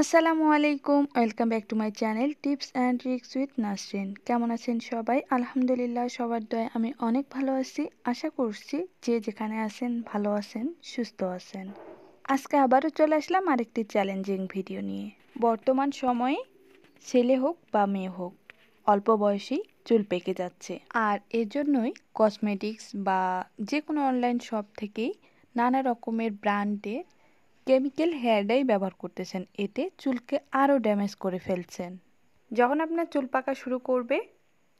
আসসালামু আলাইকুম welcome back to my channel tips and tricks with Nasrin কেমন আছেন সবাই আলহামদুলিল্লাহ সবার দয় আমি অনেক ভালো আছি আশা করছি যে যেখানে আছেন ভালো আছেন সুস্থ আছেন আজকে আবারও চলে আসলাম আরেকটি চ্যালেঞ্জিং ভিডিও নিয়ে বর্তমান সময়ে ছেলে হোক বা মেয়ে হোক অল্প বয়সেই চুল পেকে যাচ্ছে আর এজন্যই কসমেটিক্স বা যে কোনো অনলাইন শপ থেকেই নানা রকমের ব্র্যান্ডের কেমিক্যাল হেয়ার ডাই ব্যবহার করতেছেন এতে চুলকে আরও ড্যামেজ করে ফেলছেন যখন আপনার চুল পাকা শুরু করবে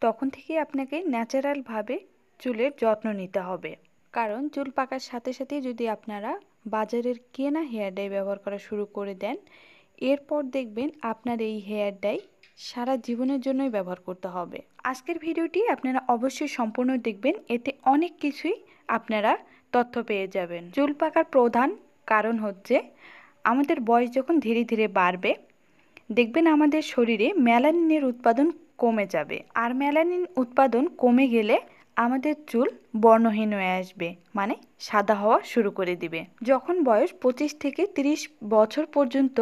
তখন থেকেই আপনাকে ন্যাচারালভাবে চুলের যত্ন নিতে হবে কারণ চুল পাকার সাথে সাথে যদি আপনারা বাজারের কেনা হেয়ার ডাই ব্যবহার করা শুরু করে দেন এরপর দেখবেন আপনার এই হেয়ার ডাই সারা জীবনের জন্যই ব্যবহার করতে হবে আজকের ভিডিওটি আপনারা অবশ্যই সম্পূর্ণ দেখবেন এতে অনেক কিছুই আপনারা তথ্য পেয়ে যাবেন চুল পাকার প্রধান কারণ হচ্ছে আমাদের বয়স যখন ধীরে ধীরে বাড়বে দেখবেন আমাদের শরীরে ম্যালানিনের উৎপাদন কমে যাবে আর ম্যালানিন উৎপাদন কমে গেলে আমাদের চুল বর্ণহীন হয়ে আসবে মানে সাদা হওয়া শুরু করে দিবে যখন বয়স পঁচিশ থেকে ৩০ বছর পর্যন্ত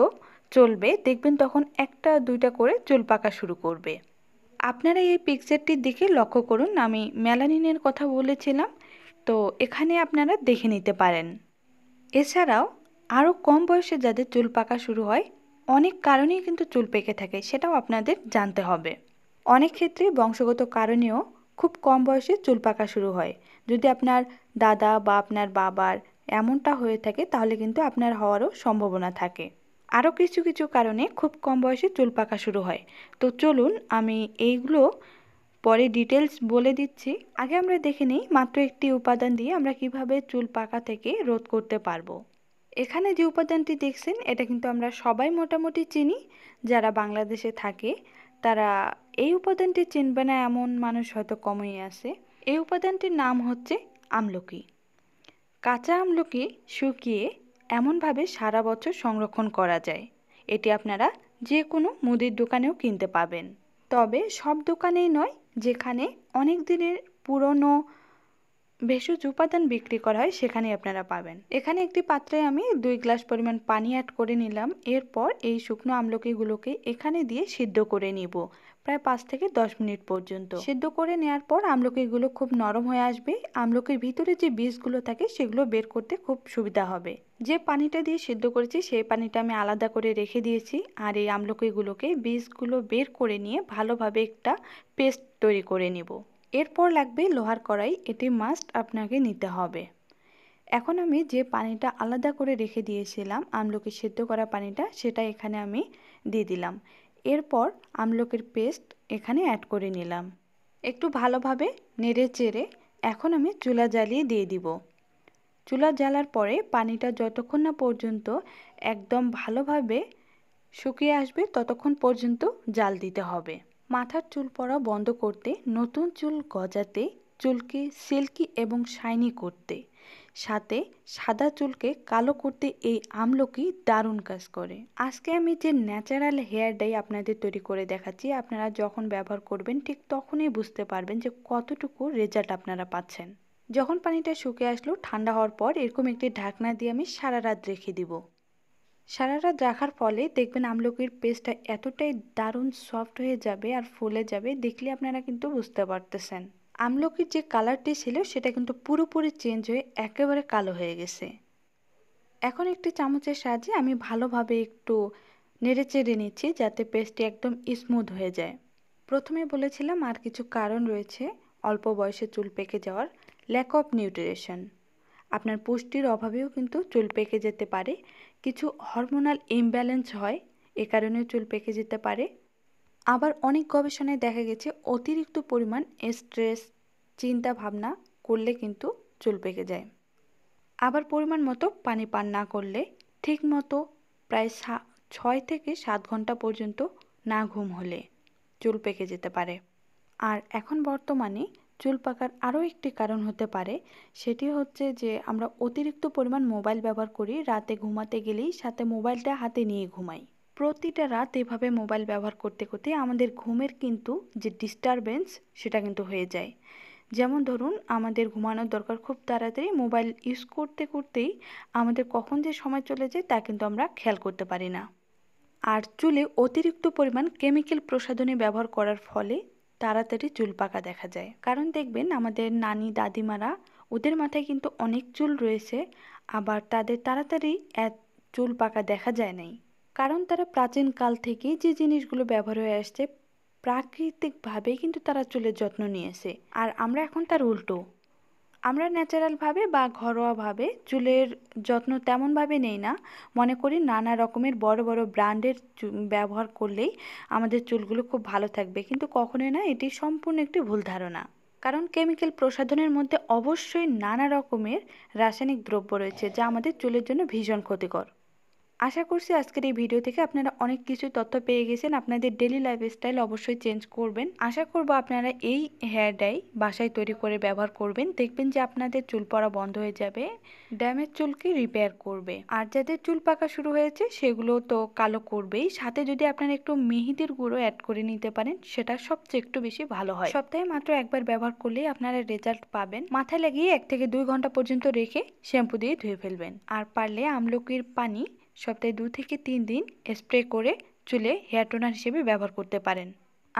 চলবে দেখবেন তখন একটা দুইটা করে চুল পাকা শুরু করবে আপনারা এই পিকচারটির দিকে লক্ষ্য করুন আমি ম্যালানিনের কথা বলেছিলাম তো এখানে আপনারা দেখে নিতে পারেন এছাড়াও আরও কম বয়সে যাদের চুল পাকা শুরু হয় অনেক কারণেই কিন্তু চুল পেকে থাকে সেটাও আপনাদের জানতে হবে অনেক ক্ষেত্রে বংশগত কারণেও খুব কম বয়সে চুল পাকা শুরু হয় যদি আপনার দাদা বা আপনার বাবার এমনটা হয়ে থাকে তাহলে কিন্তু আপনার হওয়ারও সম্ভাবনা থাকে আরও কিছু কিছু কারণে খুব কম বয়সে চুল পাকা শুরু হয় তো চলুন আমি এইগুলো পরে ডিটেলস বলে দিচ্ছি আগে আমরা দেখে নিই মাত্র একটি উপাদান দিয়ে আমরা কিভাবে চুল পাকা থেকে রোধ করতে পারবো এখানে যে উপাদানটি দেখছেন এটা কিন্তু আমরা সবাই মোটামুটি চিনি যারা বাংলাদেশে থাকে তারা এই উপাদানটি চিনবে না এমন মানুষ হয়তো কমই আছে এই উপাদানটির নাম হচ্ছে আমলকি কাঁচা আমলকি শুকিয়ে এমনভাবে সারা বছর সংরক্ষণ করা যায় এটি আপনারা যে কোনো মুদির দোকানেও কিনতে পাবেন তবে সব দোকানেই নয় যেখানে অনেক দিনের পুরনো ভেষজ উপাদান বিক্রি করা হয় সেখানে আপনারা পাবেন এখানে একটি পাত্রে আমি দুই গ্লাস পরিমাণ পানি অ্যাড করে নিলাম এরপর এই শুকনো আমলকিগুলোকে এখানে দিয়ে সিদ্ধ করে নিব প্রায় পাঁচ থেকে দশ মিনিট পর্যন্ত সেদ্ধ করে নেওয়ার পর আমলকিগুলো খুব নরম হয়ে আসবে আমলকির ভিতরে যে বীজগুলো থাকে সেগুলো বের করতে খুব সুবিধা হবে যে পানিটা দিয়ে সেদ্ধ করেছি সেই পানিটা আমি আলাদা করে রেখে দিয়েছি আর এই আমলকিগুলোকে বীজগুলো বের করে নিয়ে ভালোভাবে একটা পেস্ট তৈরি করে নিব এরপর লাগবে লোহার কড়াই এটি মাস্ট আপনাকে নিতে হবে এখন আমি যে পানিটা আলাদা করে রেখে দিয়েছিলাম আমলকি সেদ্ধ করা পানিটা সেটা এখানে আমি দিয়ে দিলাম এরপর আমলকের পেস্ট এখানে অ্যাড করে নিলাম একটু ভালোভাবে নেড়ে চেড়ে এখন আমি চুলা জ্বালিয়ে দিয়ে দিব চুলা জ্বালার পরে পানিটা যতক্ষণ না পর্যন্ত একদম ভালোভাবে শুকিয়ে আসবে ততক্ষণ পর্যন্ত জাল দিতে হবে মাথার চুল পড়া বন্ধ করতে নতুন চুল গজাতে চুলকে সিল্কি এবং শাইনি করতে সাথে সাদা চুলকে কালো করতে এই আমলকি দারুণ কাজ করে আজকে আমি যে ন্যাচারাল হেয়ার ডাই আপনাদের তৈরি করে দেখাচ্ছি আপনারা যখন ব্যবহার করবেন ঠিক তখনই বুঝতে পারবেন যে কতটুকু রেজাল্ট আপনারা পাচ্ছেন যখন পানিটা শুকিয়ে আসলো ঠান্ডা হওয়ার পর এরকম একটি ঢাকনা দিয়ে আমি সারা রাত রেখে দিব সারা রাত রাখার ফলে দেখবেন আমলকির পেস্টটা এতটাই দারুণ সফট হয়ে যাবে আর ফুলে যাবে দেখলে আপনারা কিন্তু বুঝতে পারতেছেন আমলকির যে কালারটি ছিল সেটা কিন্তু পুরোপুরি চেঞ্জ হয়ে একেবারে কালো হয়ে গেছে এখন একটি চামচের সাহায্যে আমি ভালোভাবে একটু নেড়ে চেড়ে নিচ্ছি যাতে পেস্টটি একদম স্মুথ হয়ে যায় প্রথমে বলেছিলাম আর কিছু কারণ রয়েছে অল্প বয়সে চুল পেকে যাওয়ার ল্যাক অফ নিউট্রিশন আপনার পুষ্টির অভাবেও কিন্তু চুল পেকে যেতে পারে কিছু হরমোনাল ইমব্যালেন্স হয় এ কারণে চুল পেকে যেতে পারে আবার অনেক গবেষণায় দেখা গেছে অতিরিক্ত পরিমাণ স্ট্রেস চিন্তা ভাবনা করলে কিন্তু চুল পেকে যায় আবার পরিমাণ মতো পানি পান না করলে ঠিক মতো প্রায় ছয় থেকে সাত ঘন্টা পর্যন্ত না ঘুম হলে চুল পেকে যেতে পারে আর এখন বর্তমানে চুল পাকার আরও একটি কারণ হতে পারে সেটি হচ্ছে যে আমরা অতিরিক্ত পরিমাণ মোবাইল ব্যবহার করি রাতে ঘুমাতে গেলেই সাথে মোবাইলটা হাতে নিয়ে ঘুমাই প্রতিটা রাত এভাবে মোবাইল ব্যবহার করতে করতে আমাদের ঘুমের কিন্তু যে ডিস্টারবেন্স সেটা কিন্তু হয়ে যায় যেমন ধরুন আমাদের ঘুমানোর দরকার খুব তাড়াতাড়ি মোবাইল ইউজ করতে করতেই আমাদের কখন যে সময় চলে যায় তা কিন্তু আমরা খেয়াল করতে পারি না আর চুলে অতিরিক্ত পরিমাণ কেমিক্যাল প্রসাধনী ব্যবহার করার ফলে তাড়াতাড়ি চুল পাকা দেখা যায় কারণ দেখবেন আমাদের নানি দাদিমারা ওদের মাথায় কিন্তু অনেক চুল রয়েছে আবার তাদের তাড়াতাড়ি চুল পাকা দেখা যায় নাই কারণ তারা প্রাচীনকাল থেকে যে জিনিসগুলো ব্যবহার হয়ে আসছে প্রাকৃতিকভাবে কিন্তু তারা চুলের যত্ন নিয়েছে আর আমরা এখন তার উল্টো আমরা ন্যাচারালভাবে বা ঘরোয়াভাবে চুলের যত্ন তেমনভাবে নেই না মনে করি নানা রকমের বড় বড় ব্র্যান্ডের ব্যবহার করলেই আমাদের চুলগুলো খুব ভালো থাকবে কিন্তু কখনোই না এটি সম্পূর্ণ একটি ভুল ধারণা কারণ কেমিক্যাল প্রসাধনের মধ্যে অবশ্যই নানা রকমের রাসায়নিক দ্রব্য রয়েছে যা আমাদের চুলের জন্য ভীষণ ক্ষতিকর আশা করছি আজকের এই ভিডিও থেকে আপনারা অনেক কিছু তথ্য পেয়ে গেছেন আপনাদের ডেলি লাইফস্টাইল অবশ্যই চেঞ্জ করবেন আশা করব আপনারা এই হেয়ার ডাই বাসায় তৈরি করে ব্যবহার করবেন দেখবেন যে আপনাদের চুল পড়া বন্ধ হয়ে যাবে ড্যামেজ চুলকে রিপেয়ার করবে আর যাদের চুল পাকা শুরু হয়েছে সেগুলো তো কালো করবেই সাথে যদি আপনারা একটু মেহেদির গুঁড়ো অ্যাড করে নিতে পারেন সেটা সবচেয়ে একটু বেশি ভালো হয় সপ্তাহে মাত্র একবার ব্যবহার করলেই আপনারা রেজাল্ট পাবেন মাথায় লাগিয়ে এক থেকে দুই ঘন্টা পর্যন্ত রেখে শ্যাম্পু দিয়ে ধুয়ে ফেলবেন আর পারলে আমলকির পানি সপ্তাহে দু থেকে তিন দিন স্প্রে করে চুলে হেয়ার টোনার হিসেবে ব্যবহার করতে পারেন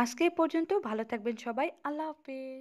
আজকে পর্যন্ত ভালো থাকবেন সবাই আল্লাহ হাফিজ